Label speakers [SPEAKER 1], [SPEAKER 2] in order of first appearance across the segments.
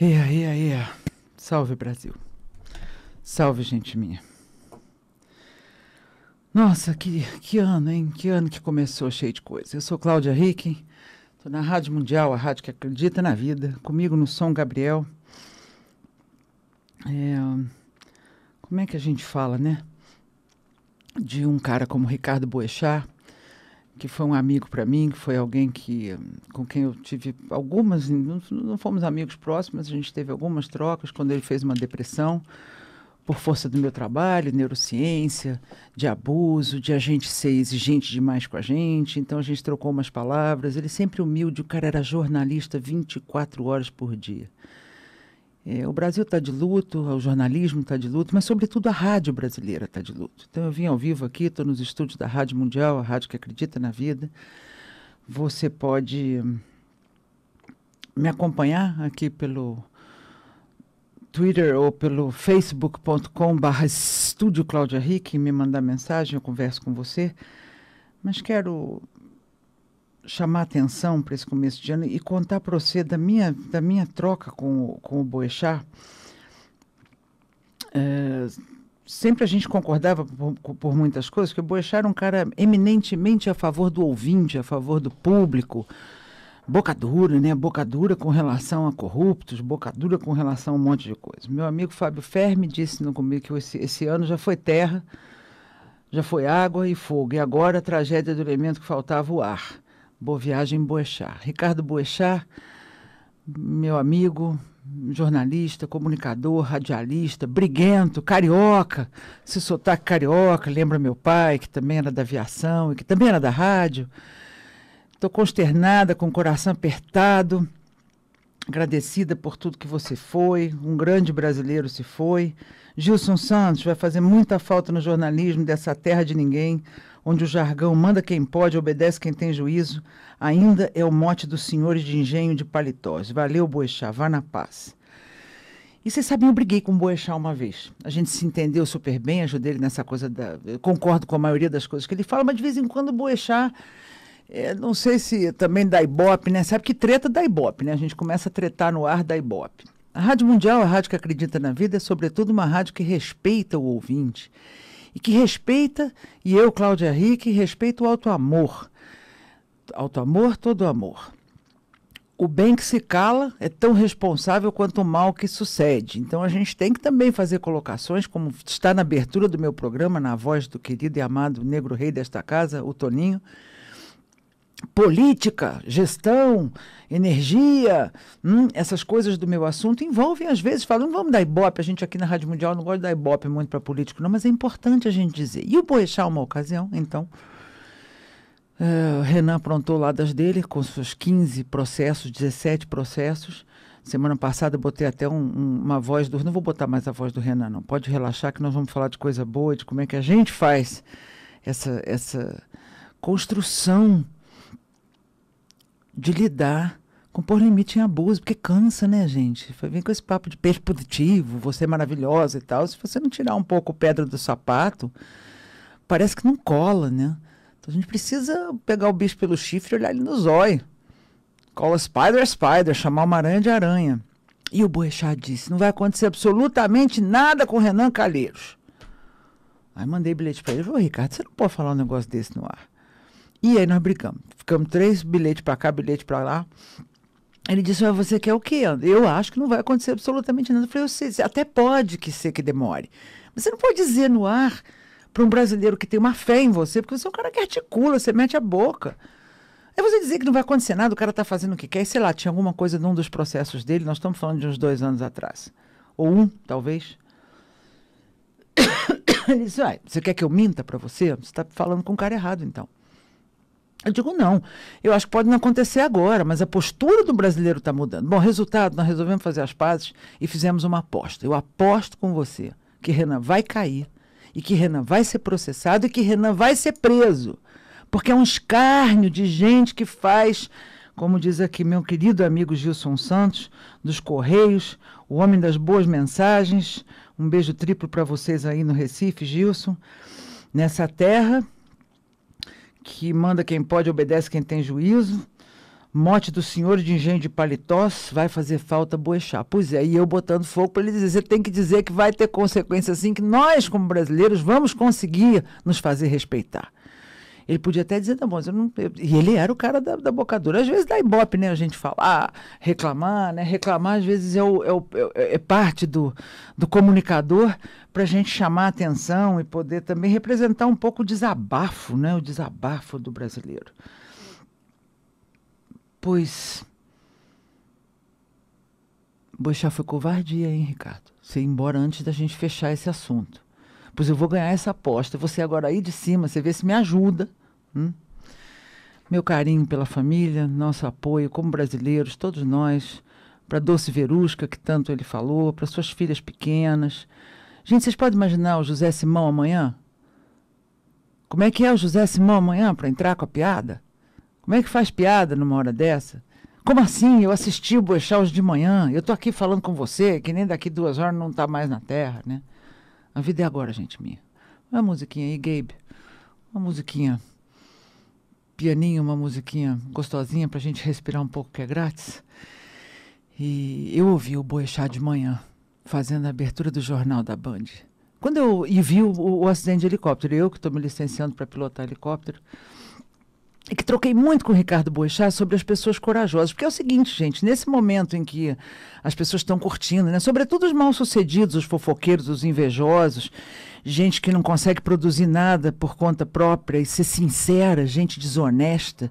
[SPEAKER 1] Ia, ia, ia. Salve Brasil. Salve, gente minha. Nossa, que, que ano, hein? Que ano que começou cheio de coisa. Eu sou Cláudia Ricken, estou na Rádio Mundial, a rádio que acredita na vida. Comigo no som, Gabriel. É, como é que a gente fala, né? De um cara como Ricardo Boechat, que foi um amigo para mim, que foi alguém que com quem eu tive algumas, não, não, fomos amigos próximos, a gente teve algumas trocas quando ele fez uma depressão por força do meu trabalho, neurociência, de abuso, de a gente ser exigente demais com a gente. Então a gente trocou umas palavras. Ele sempre humilde, o cara era jornalista 24 horas por dia. É, o Brasil está de luto, o jornalismo está de luto, mas, sobretudo, a rádio brasileira está de luto. Então, eu vim ao vivo aqui, estou nos estúdios da Rádio Mundial, a rádio que acredita na vida. Você pode hum, me acompanhar aqui pelo Twitter ou pelo facebook.com.br Estúdio Cláudia Rick, me mandar mensagem, eu converso com você. Mas quero chamar atenção para esse começo de ano e contar para você da minha, da minha troca com, com o Boechat. É, sempre a gente concordava por, por muitas coisas, que o Boechat era um cara eminentemente a favor do ouvinte, a favor do público, boca dura, né? Boca dura com relação a corruptos, boca dura com relação a um monte de coisa. Meu amigo Fábio Fermi disse no comigo que esse, esse ano já foi terra, já foi água e fogo, e agora a tragédia do elemento que faltava o ar. Boa Viagem Boechat. Ricardo Boechat, meu amigo, jornalista, comunicador, radialista, briguento, carioca, se sotaque carioca, lembra meu pai, que também era da aviação e que também era da rádio. Estou consternada, com o coração apertado, agradecida por tudo que você foi, um grande brasileiro se foi. Gilson Santos vai fazer muita falta no jornalismo dessa terra de ninguém onde o jargão manda quem pode, obedece quem tem juízo, ainda é o mote dos senhores de engenho de paletós. Valeu, Boechat, vá na paz. E vocês sabem, eu briguei com o Boechat uma vez. A gente se entendeu super bem, ajudei ele nessa coisa da... Eu concordo com a maioria das coisas que ele fala, mas de vez em quando o Boechat... É, não sei se também da Ibope, né? Sabe que treta da Ibope, né? A gente começa a tretar no ar da Ibope. A Rádio Mundial, a rádio que acredita na vida, é sobretudo uma rádio que respeita o ouvinte e que respeita, e eu, Cláudia Rick, respeito o auto-amor. Auto-amor, todo amor. O bem que se cala é tão responsável quanto o mal que sucede. Então a gente tem que também fazer colocações, como está na abertura do meu programa, na voz do querido e amado negro rei desta casa, o Toninho política, gestão, energia, hum, essas coisas do meu assunto envolvem, às vezes, falam, vamos dar ibope, a gente aqui na Rádio Mundial não gosta de dar ibope muito para político, não, mas é importante a gente dizer. E o Boechat, é uma ocasião, então, eh, o Renan aprontou lá das dele, com seus 15 processos, 17 processos, Semana passada botei até um, um, uma voz do. Não vou botar mais a voz do Renan, não. Pode relaxar que nós vamos falar de coisa boa, de como é que a gente faz essa, essa construção de lidar com pôr limite em abuso, porque cansa, né, gente? Vem com esse papo de peixe positivo, você é maravilhosa e tal. Se você não tirar um pouco pedra do sapato, parece que não cola, né? Então a gente precisa pegar o bicho pelo chifre e olhar ele no zóio. Cola spider, spider, chamar uma aranha de aranha. E o Boechat disse, não vai acontecer absolutamente nada com Renan Calheiros. Aí mandei bilhete para ele, falou, Ricardo, você não pode falar um negócio desse no ar. E aí nós brigamos. Ficamos três bilhetes para cá, bilhete para lá. Ele disse, mas você quer o quê? Eu acho que não vai acontecer absolutamente nada. Eu falei, eu sei, até pode que ser que demore. Mas você não pode dizer no ar para um brasileiro que tem uma fé em você, porque você é um cara que articula, você mete a boca. É você dizer que não vai acontecer nada, o cara está fazendo o que quer, sei lá, tinha alguma coisa num dos processos dele, nós estamos falando de uns dois anos atrás. Ou um, talvez. Ele disse, você quer que eu minta para você? Você está falando com o cara errado, então. Eu digo, não, eu acho que pode não acontecer agora, mas a postura do brasileiro está mudando. Bom, resultado, nós resolvemos fazer as pazes e fizemos uma aposta. Eu aposto com você que Renan vai cair e que Renan vai ser processado e que Renan vai ser preso. Porque é um escárnio de gente que faz, como diz aqui meu querido amigo Gilson Santos, dos Correios, o homem das boas mensagens. Um beijo triplo para vocês aí no Recife, Gilson, nessa terra que manda quem pode, obedece quem tem juízo. Morte do senhor de engenho de paletós, vai fazer falta boechar. Pois é, e eu botando fogo para ele dizer, você tem que dizer que vai ter consequências assim, que nós, como brasileiros, vamos conseguir nos fazer respeitar. Ele podia até dizer, tá bom, eu não, eu, e ele era o cara da, da bocadura. Às vezes dá ibope, né? A gente falar, reclamar, né? Reclamar às vezes é, o, é, o, é, é parte do, do comunicador para a gente chamar atenção e poder também representar um pouco o desabafo, né? O desabafo do brasileiro. Pois... Boixá foi covardia, hein, Ricardo? Você ir embora antes da gente fechar esse assunto. Pois eu vou ganhar essa aposta. Você agora aí de cima, você vê se me ajuda. Hum? Meu carinho pela família, nosso apoio como brasileiros, todos nós, para Doce Verusca, que tanto ele falou, para suas filhas pequenas. Gente, vocês podem imaginar o José Simão amanhã? Como é que é o José Simão amanhã para entrar com a piada? Como é que faz piada numa hora dessa? Como assim? Eu assisti o Boechat hoje de manhã. Eu estou aqui falando com você, que nem daqui duas horas não está mais na Terra, né? A vida é agora, gente minha. Uma musiquinha aí, Gabe. Uma musiquinha pianinho, uma musiquinha gostosinha para a gente respirar um pouco que é grátis. E eu ouvi o Boechat de manhã, fazendo a abertura do jornal da Band. Quando eu e vi o, o acidente de helicóptero, eu que estou me licenciando para pilotar helicóptero, e que troquei muito com o Ricardo Boechat sobre as pessoas corajosas. Porque é o seguinte, gente, nesse momento em que as pessoas estão curtindo, né, sobretudo os mal-sucedidos, os fofoqueiros, os invejosos, gente que não consegue produzir nada por conta própria e ser sincera, gente desonesta,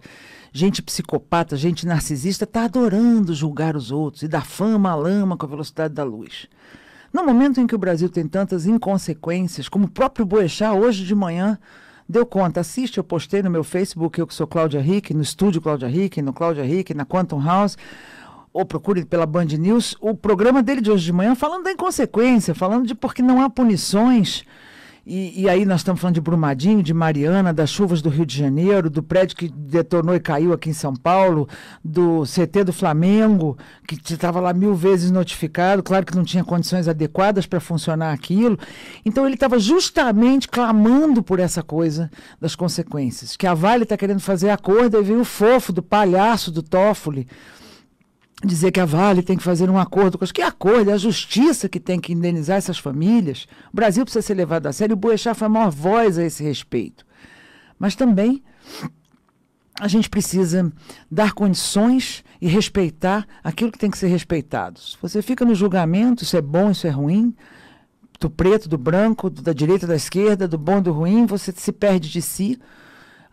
[SPEAKER 1] gente psicopata, gente narcisista, está adorando julgar os outros e dar fama à lama com a velocidade da luz. No momento em que o Brasil tem tantas inconsequências, como o próprio Boechat hoje de manhã Deu conta, assiste, eu postei no meu Facebook, eu que sou Cláudia Rick, no estúdio Cláudia Rick, no Cláudia Rick, na Quantum House, ou procure pela Band News, o programa dele de hoje de manhã falando da inconsequência, falando de porque não há punições e, e, aí nós estamos falando de Brumadinho, de Mariana, das chuvas do Rio de Janeiro, do prédio que detonou e caiu aqui em São Paulo, do CT do Flamengo, que estava lá mil vezes notificado, claro que não tinha condições adequadas para funcionar aquilo. Então ele estava justamente clamando por essa coisa das consequências, que a Vale está querendo fazer acordo e veio o fofo do palhaço do Toffoli dizer que a Vale tem que fazer um acordo com as. Que acordo? É a justiça que tem que indenizar essas famílias. O Brasil precisa ser levado a sério. O Boechat foi a maior voz a esse respeito. Mas também a gente precisa dar condições e respeitar aquilo que tem que ser respeitado. Se você fica no julgamento, isso é bom, isso é ruim, do preto, do branco, da direita, da esquerda, do bom, do ruim, você se perde de si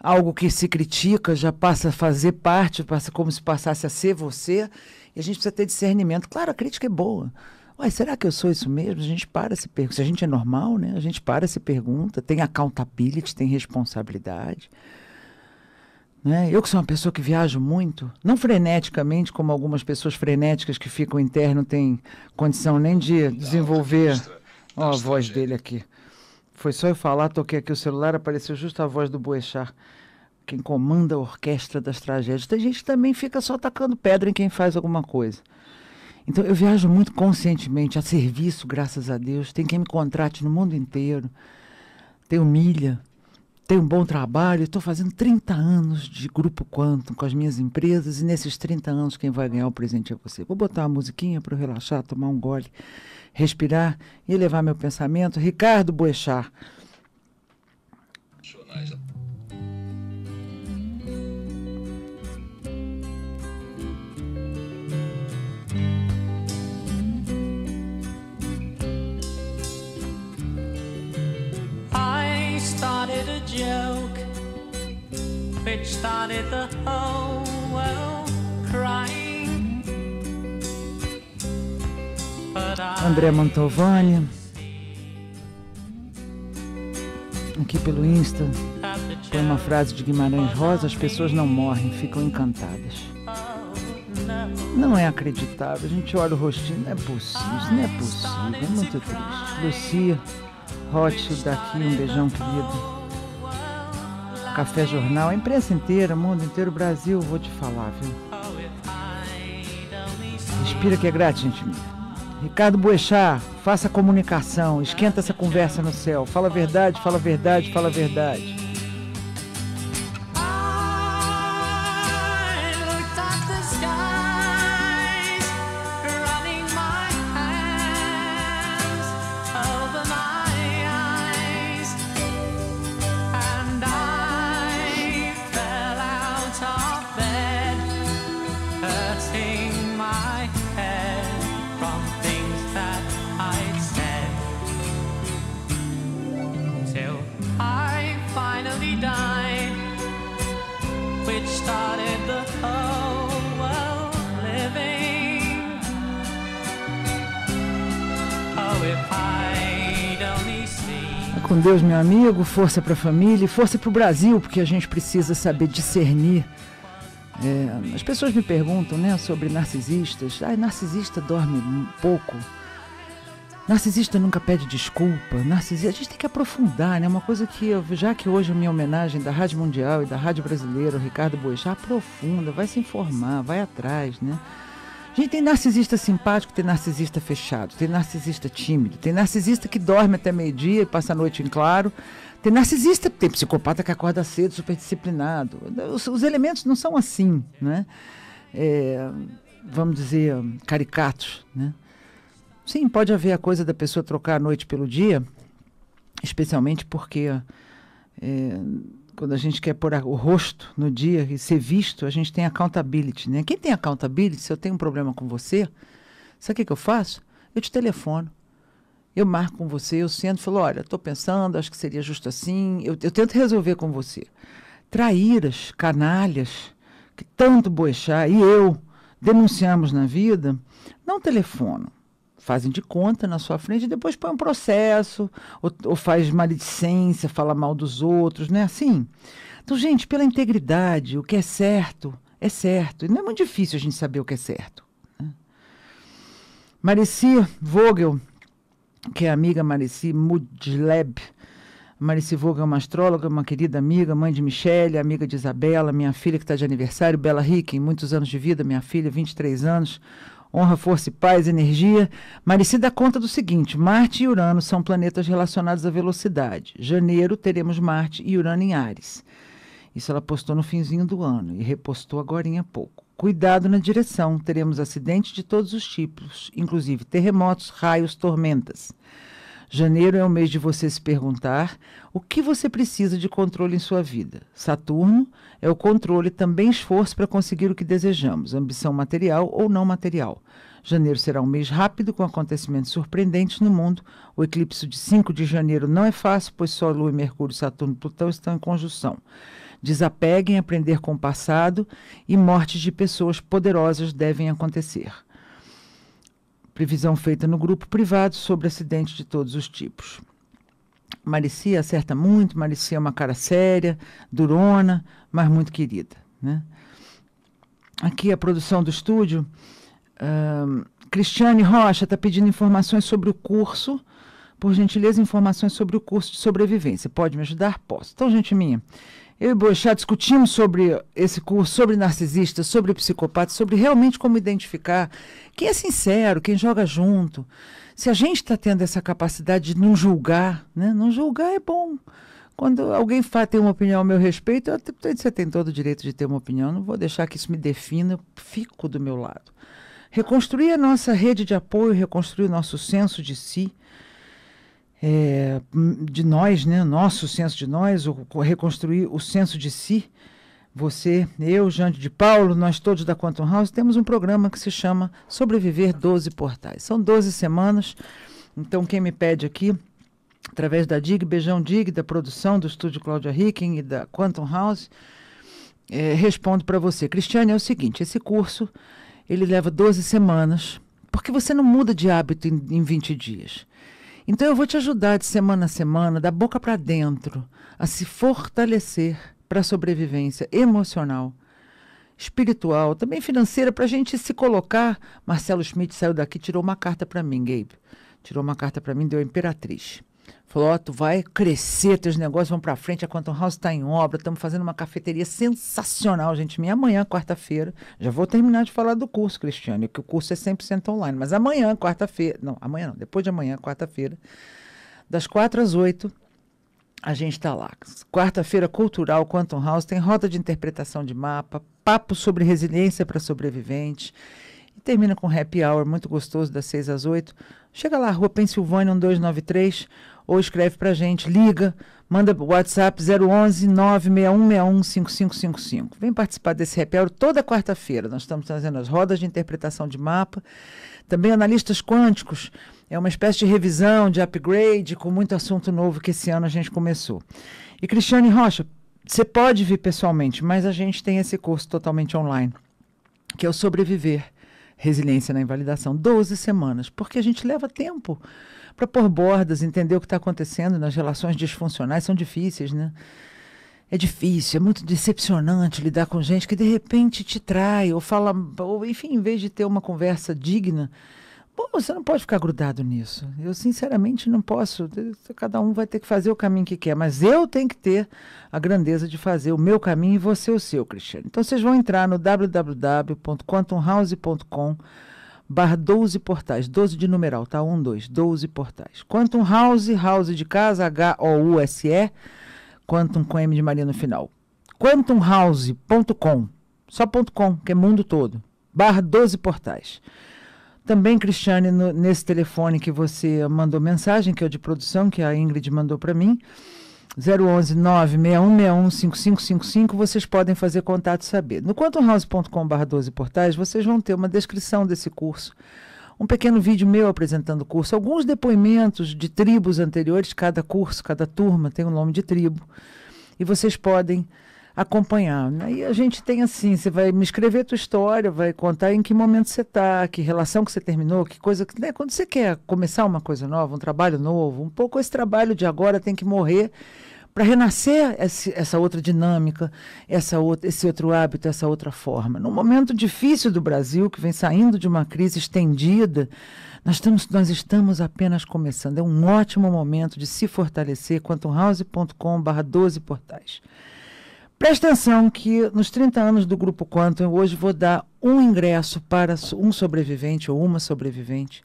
[SPEAKER 1] algo que se critica já passa a fazer parte, passa como se passasse a ser você, e a gente precisa ter discernimento. Claro, a crítica é boa. Ué, será que eu sou isso mesmo? A gente para se pergunta. Se a gente é normal, né? A gente para se pergunta. Tem accountability, tem responsabilidade. Né? Eu que sou uma pessoa que viajo muito, não freneticamente, como algumas pessoas frenéticas que ficam interno têm condição nem de desenvolver. Ó, a voz dele aqui. Foi só eu falar, toquei aqui o celular, apareceu justo a voz do Boechat, quem comanda a orquestra das tragédias. Tem gente que também fica só tacando pedra em quem faz alguma coisa. Então eu viajo muito conscientemente, a serviço, graças a Deus. Tem quem me contrate no mundo inteiro. Tem Milha, tenho um bom trabalho, estou fazendo 30 anos de grupo quantum com as minhas empresas e nesses 30 anos quem vai ganhar o presente é você. Vou botar uma musiquinha para eu relaxar, tomar um gole, respirar e elevar meu pensamento. Ricardo Boechat. joke. Which started the whole world crying.
[SPEAKER 2] But I André
[SPEAKER 1] Mantovani. Aqui pelo Insta, tem uma frase de Guimarães Rosa: as pessoas não morrem, ficam encantadas. Oh, não é acreditável. A gente olha o rostinho, não é possível, não é possível. É muito triste. Lucia, Rothschild daqui, um beijão querido. Café Jornal, a imprensa inteira, mundo inteiro, Brasil, vou te falar, viu? Respira que é grátis, gente Ricardo Boechat, faça comunicação, esquenta essa conversa no céu. Fala a verdade, fala a verdade, fala a verdade. Deus, meu amigo, força para a família e força para o Brasil, porque a gente precisa saber discernir. É, as pessoas me perguntam né, sobre narcisistas. Ah, narcisista dorme um pouco. Narcisista nunca pede desculpa. Narcisista, a gente tem que aprofundar, né? Uma coisa que, eu, já que hoje a minha homenagem da Rádio Mundial e da Rádio Brasileira, o Ricardo Boechat, aprofunda, vai se informar, vai atrás, né? gente tem narcisista simpático, tem narcisista fechado, tem narcisista tímido, tem narcisista que dorme até meio-dia e passa a noite em claro. Tem narcisista, tem psicopata que acorda cedo, super disciplinado. Os, os elementos não são assim, né? É, vamos dizer, caricatos, né? Sim, pode haver a coisa da pessoa trocar a noite pelo dia, especialmente porque é, quando a gente quer pôr o rosto no dia e ser visto, a gente tem accountability, né? Quem tem accountability, se eu tenho um problema com você, sabe o que, que eu faço? Eu te telefono. Eu marco com você, eu sento e falo, olha, estou pensando, acho que seria justo assim, eu, eu tento resolver com você. Traíras, canalhas, que tanto Boechat e eu denunciamos na vida, não telefono fazem de conta na sua frente e depois põe um processo, ou, ou faz maledicência, fala mal dos outros, não é assim? Então, gente, pela integridade, o que é certo é certo. E não é muito difícil a gente saber o que é certo. Né? Marici Vogel, que é amiga Marici Mudleb, Marici Vogel é uma astróloga, uma querida amiga, mãe de Michelle amiga de Isabela, minha filha que está de aniversário, Bela Ricken, muitos anos de vida, minha filha, 23 anos, honra, força e paz, energia. Marici dá conta do seguinte: Marte e Urano são planetas relacionados à velocidade. Janeiro teremos Marte e Urano em Ares. Isso ela postou no finzinho do ano e repostou agora há pouco. Cuidado na direção, teremos acidentes de todos os tipos, inclusive terremotos, raios, tormentas. Janeiro é o mês de você se perguntar o que você precisa de controle em sua vida. Saturno é o controle e também esforço para conseguir o que desejamos, ambição material ou não material. Janeiro será um mês rápido, com acontecimentos surpreendentes no mundo. O eclipse de 5 de janeiro não é fácil, pois só Lua, Mercúrio, Saturno e Plutão estão em conjunção. Desapeguem, aprender com o passado e mortes de pessoas poderosas devem acontecer. Previsão feita no grupo privado sobre acidentes de todos os tipos. Maricia acerta muito, Maricia é uma cara séria, durona, mas muito querida. Né? Aqui a produção do estúdio. Uh, Cristiane Rocha está pedindo informações sobre o curso. Por gentileza, informações sobre o curso de sobrevivência. Pode me ajudar? Posso. Então, gente minha, eu e Boixá discutimos sobre esse curso, sobre narcisista, sobre psicopata, sobre realmente como identificar quem é sincero, quem joga junto. Se a gente está tendo essa capacidade de não julgar, né? não julgar é bom. Quando alguém fala, tem uma opinião a meu respeito, eu, você tem todo o direito de ter uma opinião, não vou deixar que isso me defina, eu fico do meu lado. Reconstruir a nossa rede de apoio, reconstruir o nosso senso de si, é, de nós, né? nosso senso de nós, o, reconstruir o senso de si. Você, eu, Jante de Paulo, nós todos da Quantum House, temos um programa que se chama Sobreviver 12 Portais. São 12 semanas, então quem me pede aqui, através da DIG, Beijão DIG, da produção do estúdio Cláudia Hicken e da Quantum House, é, respondo para você. Cristiane, é o seguinte, esse curso, ele leva 12 semanas, porque você não muda de hábito em, em 20 dias. Então eu vou te ajudar de semana a semana, da boca para dentro, a se fortalecer para a sobrevivência emocional, espiritual, também financeira, para a gente se colocar. Marcelo Schmidt saiu daqui, tirou uma carta para mim, Gabe. Tirou uma carta para mim, deu a Imperatriz. Falou, tu vai crescer, teus negócios vão para frente, a Quantum House está em obra, estamos fazendo uma cafeteria sensacional, gente. Minha amanhã, quarta-feira, já vou terminar de falar do curso, Cristiane, que o curso é 100% online, mas amanhã, quarta-feira, não, amanhã não, depois de amanhã, quarta-feira, das quatro às oito, a gente está lá. Quarta-feira cultural, Quantum House, tem roda de interpretação de mapa, papo sobre resiliência para sobrevivente, e termina com happy hour muito gostoso, das seis às oito. Chega lá, Rua Pensilvânia, 1293, ou escreve para a gente, liga, manda o WhatsApp 011 96161 5555. Vem participar desse repério toda quarta-feira. Nós estamos trazendo as rodas de interpretação de mapa, também analistas quânticos. É uma espécie de revisão, de upgrade, com muito assunto novo que esse ano a gente começou. E Cristiane Rocha, você pode vir pessoalmente, mas a gente tem esse curso totalmente online, que é o Sobreviver resiliência na invalidação, 12 semanas, porque a gente leva tempo para pôr bordas, entender o que está acontecendo nas relações disfuncionais, são difíceis, né? É difícil, é muito decepcionante lidar com gente que de repente te trai ou fala, ou enfim, em vez de ter uma conversa digna, Bom, você não pode ficar grudado nisso. Eu, sinceramente, não posso. Cada um vai ter que fazer o caminho que quer, mas eu tenho que ter a grandeza de fazer o meu caminho e você o seu, Cristiano. Então, vocês vão entrar no www.quantumhouse.com barra 12 portais, 12 de numeral, tá? 1, 2, 12 portais. Quantum House, House de casa, H-O-U-S-E, Quantum com M de Maria no final. quantumhouse.com, só ponto .com, que é mundo todo, barra 12 portais. Também, Cristiane, no, nesse telefone que você mandou mensagem, que é o de produção, que a Ingrid mandou para mim, 011 961615555, vocês podem fazer contato e saber. No quantumhouse.com.br 12 portais, vocês vão ter uma descrição desse curso, um pequeno vídeo meu apresentando o curso, alguns depoimentos de tribos anteriores, cada curso, cada turma tem o um nome de tribo, e vocês podem acompanhar. E a gente tem assim, você vai me escrever a tua história, vai contar em que momento você está, que relação que você terminou, que coisa que. Né? Quando você quer começar uma coisa nova, um trabalho novo, um pouco esse trabalho de agora tem que morrer para renascer esse, essa outra dinâmica, essa outra, esse outro hábito, essa outra forma. Num momento difícil do Brasil, que vem saindo de uma crise estendida, nós estamos, nós estamos apenas começando. É um ótimo momento de se fortalecer quanto house.com/barra 12 portais. Presta atenção que nos 30 anos do Grupo Quantum, eu hoje vou dar um ingresso para um sobrevivente ou uma sobrevivente.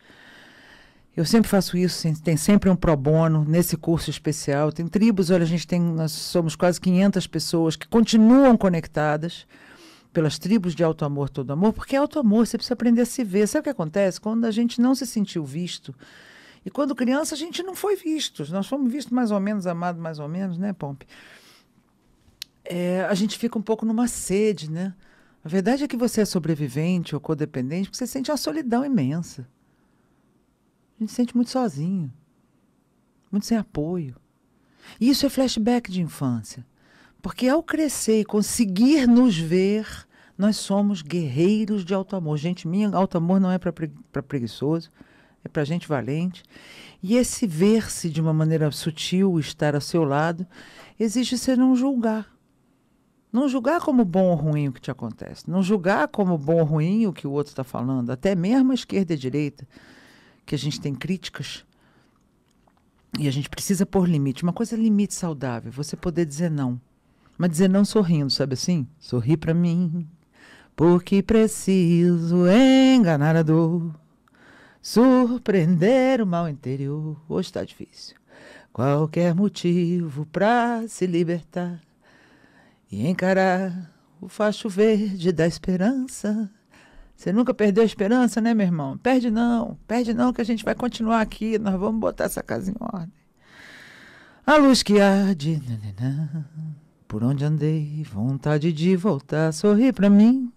[SPEAKER 1] Eu sempre faço isso, tem sempre um pro bono nesse curso especial. Tem tribos, olha, a gente tem, nós somos quase 500 pessoas que continuam conectadas pelas tribos de alto amor, todo amor, porque é alto amor, você precisa aprender a se ver. Sabe o que acontece? Quando a gente não se sentiu visto, e quando criança a gente não foi visto, nós fomos vistos mais ou menos, amados mais ou menos, né, Pompe? é, a gente fica um pouco numa sede, né? A verdade é que você é sobrevivente ou codependente porque você sente uma solidão imensa. A gente se sente muito sozinho, muito sem apoio. E isso é flashback de infância. Porque ao crescer e conseguir nos ver, nós somos guerreiros de alto amor. Gente minha, alto amor não é para preguiçoso, é para gente valente. E esse ver-se de uma maneira sutil, estar ao seu lado, exige você não julgar. Não julgar como bom ou ruim o que te acontece. Não julgar como bom ou ruim o que o outro está falando. Até mesmo a esquerda e a direita, que a gente tem críticas. E a gente precisa pôr limite. Uma coisa é limite saudável, você poder dizer não. Mas dizer não sorrindo, sabe assim? Sorri para mim, porque preciso enganar a dor, surpreender o mal interior. Hoje está difícil. Qualquer motivo para se libertar e encarar o facho verde da esperança. Você nunca perdeu a esperança, né, meu irmão? Perde não, perde não, que a gente vai continuar aqui. Nós vamos botar essa casa em ordem. A luz que arde, nananã, por onde andei, vontade de voltar, sorrir para mim.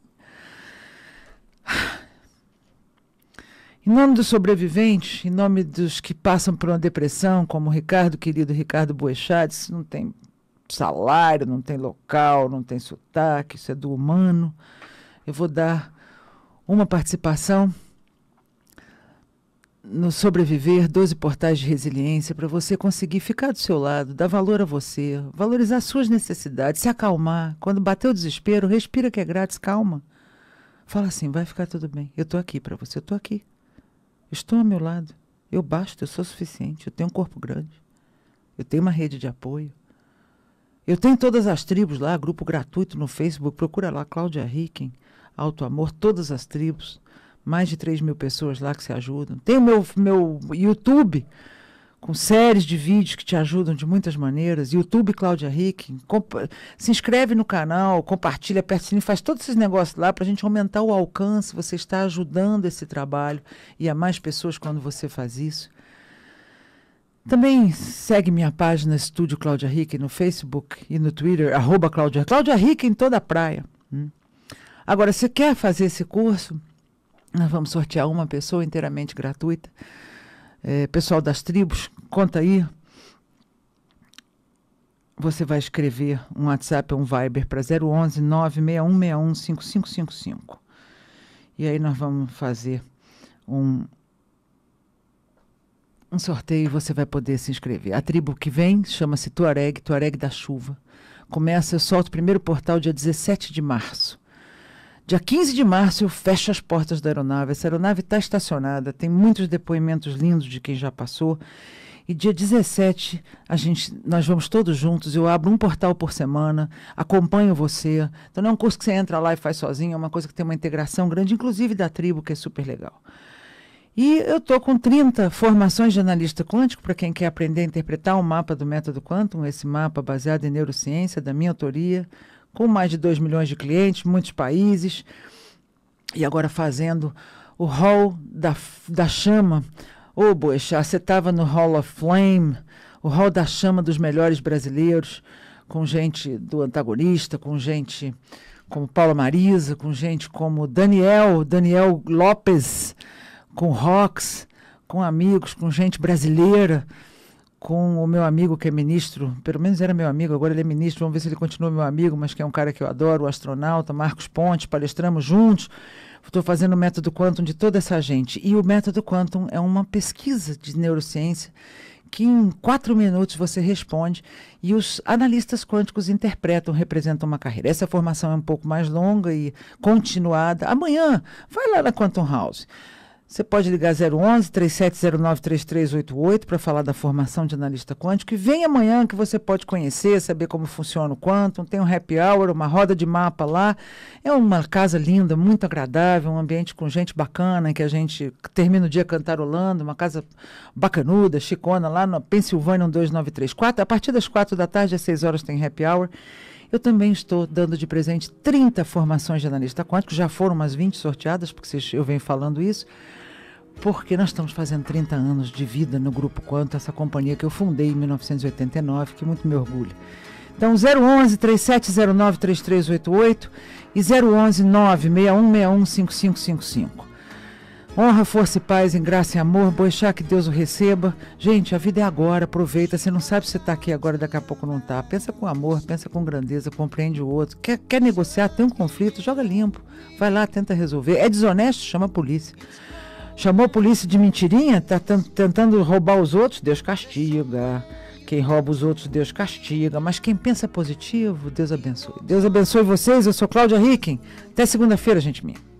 [SPEAKER 1] Em nome dos sobreviventes, em nome dos que passam por uma depressão, como o Ricardo, querido Ricardo Boechat, isso não tem salário, não tem local, não tem sotaque, isso é do humano. Eu vou dar uma participação no Sobreviver 12 Portais de Resiliência para você conseguir ficar do seu lado, dar valor a você, valorizar suas necessidades, se acalmar. Quando bater o desespero, respira que é grátis, calma. Fala assim, vai ficar tudo bem. Eu estou aqui para você, eu estou aqui. Estou ao meu lado. Eu basto, eu sou suficiente, eu tenho um corpo grande. Eu tenho uma rede de apoio. Eu tenho todas as tribos lá, grupo gratuito no Facebook, procura lá, Cláudia Ricken, Alto Amor, todas as tribos, mais de 3 mil pessoas lá que se ajudam. Tem o meu, meu YouTube, com séries de vídeos que te ajudam de muitas maneiras. YouTube Cláudia Ricken, se inscreve no canal, compartilha, aperta o sininho, faz todos esses negócios lá para a gente aumentar o alcance. Você está ajudando esse trabalho e a mais pessoas quando você faz isso. Também segue minha página Estúdio Cláudia Rick no Facebook e no Twitter, arroba Cláudia, Cláudia Rick em toda a praia. Hum. Agora, se quer fazer esse curso, nós vamos sortear uma pessoa inteiramente gratuita. É, pessoal das tribos, conta aí. Você vai escrever um WhatsApp ou um Viber para 011 961615555. E aí nós vamos fazer um, um sorteio e você vai poder se inscrever. A tribo que vem chama-se Tuareg, Tuareg da Chuva. Começa, eu solto o primeiro portal dia 17 de março. Dia 15 de março eu fecho as portas da aeronave. Essa aeronave está estacionada, tem muitos depoimentos lindos de quem já passou. E dia 17, a gente, nós vamos todos juntos. Eu abro um portal por semana, acompanho você. Então, não é um curso que você entra lá e faz sozinho, é uma coisa que tem uma integração grande, inclusive da tribo, que é super legal. E eu estou com 30 formações de analista quântico para quem quer aprender a interpretar o um mapa do método quântico, esse mapa baseado em neurociência, da minha autoria, com mais de 2 milhões de clientes, muitos países, e agora fazendo o hall da, da chama. Ô, oh, Boixá, você estava no Hall of Flame, o hall da chama dos melhores brasileiros, com gente do antagonista, com gente como Paula Marisa, com gente como Daniel, Daniel Lopes, com rocks, com amigos, com gente brasileira, com o meu amigo que é ministro, pelo menos era meu amigo, agora ele é ministro, vamos ver se ele continua meu amigo, mas que é um cara que eu adoro, o astronauta Marcos Pontes, palestramos juntos. Estou fazendo o método Quantum de toda essa gente. E o método Quantum é uma pesquisa de neurociência que em quatro minutos você responde e os analistas quânticos interpretam, representam uma carreira. Essa formação é um pouco mais longa e continuada. Amanhã, vai lá na Quantum House. Você pode ligar 011 3709 3388 para falar da formação de analista quântico. E vem amanhã que você pode conhecer, saber como funciona o quantum. Tem um happy hour, uma roda de mapa lá. É uma casa linda, muito agradável, um ambiente com gente bacana, que a gente termina o dia cantarolando. Uma casa bacanuda, chicona, lá na Pensilvânia 12934. A partir das quatro da tarde, às 6 horas, tem happy hour. Eu também estou dando de presente 30 formações de analista quântico, já foram umas 20 sorteadas, porque eu venho falando isso porque nós estamos fazendo 30 anos de vida no Grupo Quanto, essa companhia que eu fundei em 1989, que muito me orgulha. Então, 011 3709 3388 e 011 96161 5555. Honra, força e paz em graça e amor. Boixá, que Deus o receba. Gente, a vida é agora, aproveita. Você não sabe se está aqui agora, daqui a pouco não está. Pensa com amor, pensa com grandeza, compreende o outro. Quer, quer negociar, tem um conflito, joga limpo. Vai lá, tenta resolver. É desonesto? Chama a polícia. Chamou a polícia de mentirinha? Tá tentando roubar os outros? Deus castiga. Quem rouba os outros, Deus castiga. Mas quem pensa positivo, Deus abençoe. Deus abençoe vocês. Eu sou Cláudia Ricken. Até segunda-feira, gente minha.